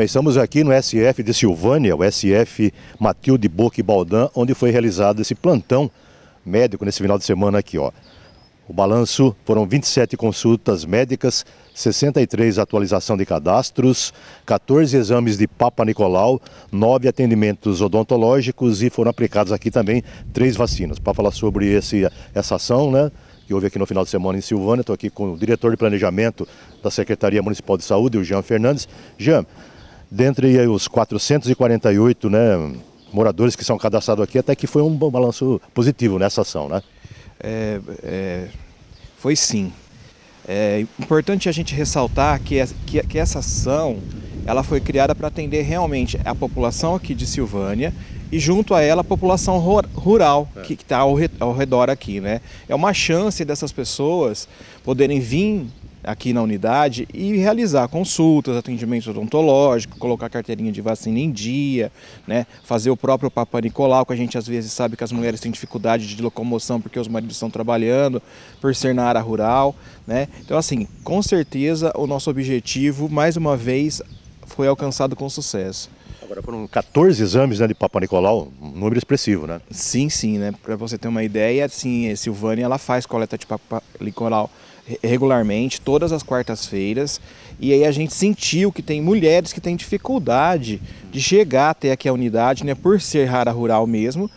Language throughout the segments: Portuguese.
estamos aqui no SF de Silvânia, o SF Matilde Boca e Baldan, onde foi realizado esse plantão médico nesse final de semana aqui. Ó. O balanço foram 27 consultas médicas, 63 atualização de cadastros, 14 exames de Papa Nicolau, 9 atendimentos odontológicos e foram aplicados aqui também três vacinas. Para falar sobre esse, essa ação, né? que houve aqui no final de semana em Silvânia, estou aqui com o diretor de planejamento da Secretaria Municipal de Saúde, o Jean Fernandes. Jean, dentre os 448 né, moradores que são cadastrados aqui, até que foi um bom balanço positivo nessa ação, né? É, é, foi sim. É importante a gente ressaltar que, que, que essa ação ela foi criada para atender realmente a população aqui de Silvânia e junto a ela a população rural é. que está ao redor aqui, né? É uma chance dessas pessoas poderem vir aqui na unidade e realizar consultas, atendimentos odontológicos, colocar carteirinha de vacina em dia, né? fazer o próprio Papa Nicolau, que a gente às vezes sabe que as mulheres têm dificuldade de locomoção porque os maridos estão trabalhando, por ser na área rural. Né? Então, assim, com certeza o nosso objetivo, mais uma vez, foi alcançado com sucesso. Agora foram 14 exames né, de Papa Nicolau, um número expressivo, né? Sim, sim, né? Para você ter uma ideia, sim, Silvânia ela faz coleta de Papa Nicolau regularmente, todas as quartas-feiras. E aí a gente sentiu que tem mulheres que têm dificuldade de chegar até aqui a unidade, né, por ser rara rural mesmo,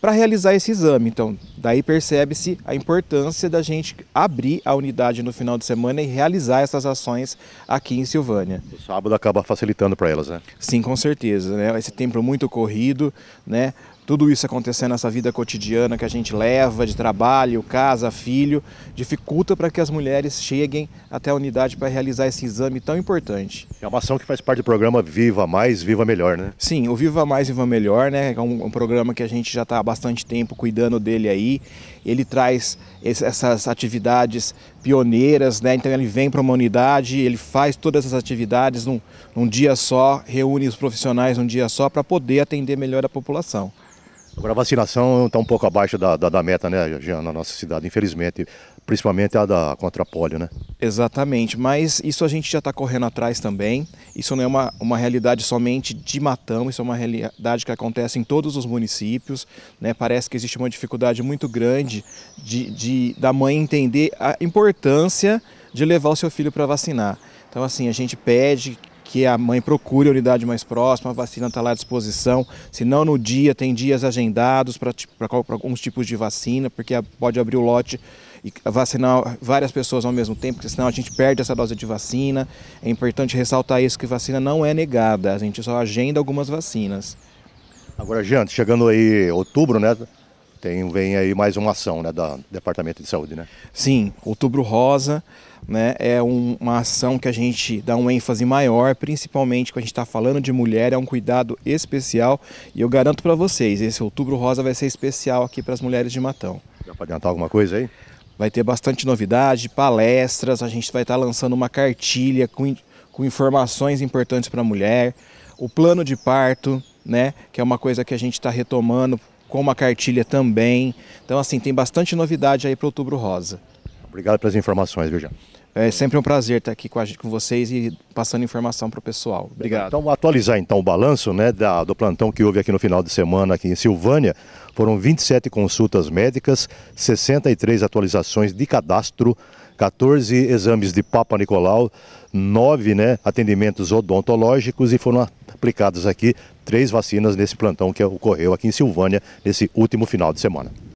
para realizar esse exame. Então, daí percebe-se a importância da gente abrir a unidade no final de semana e realizar essas ações aqui em Silvânia. O sábado acaba facilitando para elas, né? Sim, com certeza, né? Esse tempo muito corrido, né? tudo isso acontecendo, nessa vida cotidiana que a gente leva de trabalho, casa, filho, dificulta para que as mulheres cheguem até a unidade para realizar esse exame tão importante. É uma ação que faz parte do programa Viva Mais, Viva Melhor, né? Sim, o Viva Mais, Viva Melhor, né? É um, um programa que a gente já está há bastante tempo cuidando dele aí. Ele traz esse, essas atividades pioneiras, né? Então ele vem para uma unidade, ele faz todas as atividades num, num dia só, reúne os profissionais num dia só para poder atender melhor a população. Agora, a vacinação está um pouco abaixo da, da, da meta, né, Jean, na nossa cidade, infelizmente, principalmente a da contra polio, né? Exatamente, mas isso a gente já está correndo atrás também. Isso não é uma, uma realidade somente de Matão, isso é uma realidade que acontece em todos os municípios. Né? Parece que existe uma dificuldade muito grande de, de da mãe entender a importância de levar o seu filho para vacinar. Então, assim, a gente pede que a mãe procure a unidade mais próxima, a vacina está lá à disposição. Se não no dia, tem dias agendados para alguns tipos de vacina, porque pode abrir o lote e vacinar várias pessoas ao mesmo tempo, porque senão a gente perde essa dose de vacina. É importante ressaltar isso, que vacina não é negada, a gente só agenda algumas vacinas. Agora, gente, chegando aí outubro, né? tem, vem aí mais uma ação né, do Departamento de Saúde, né? Sim, Outubro Rosa né, é um, uma ação que a gente dá um ênfase maior, principalmente quando a gente está falando de mulher, é um cuidado especial e eu garanto para vocês, esse Outubro Rosa vai ser especial aqui para as mulheres de Matão. Dá para adiantar alguma coisa aí? Vai ter bastante novidade, palestras, a gente vai estar tá lançando uma cartilha com, com informações importantes para a mulher, o plano de parto, né, que é uma coisa que a gente está retomando como a cartilha também. Então, assim, tem bastante novidade aí para Outubro Rosa. Obrigado pelas informações, viu, É sempre um prazer estar aqui com, a gente, com vocês e passando informação para o pessoal. Obrigado. Então, atualizar então o balanço né, da, do plantão que houve aqui no final de semana aqui em Silvânia. Foram 27 consultas médicas, 63 atualizações de cadastro, 14 exames de Papa Nicolau, 9 né, atendimentos odontológicos e foram aplicadas aqui três vacinas nesse plantão que ocorreu aqui em Silvânia nesse último final de semana.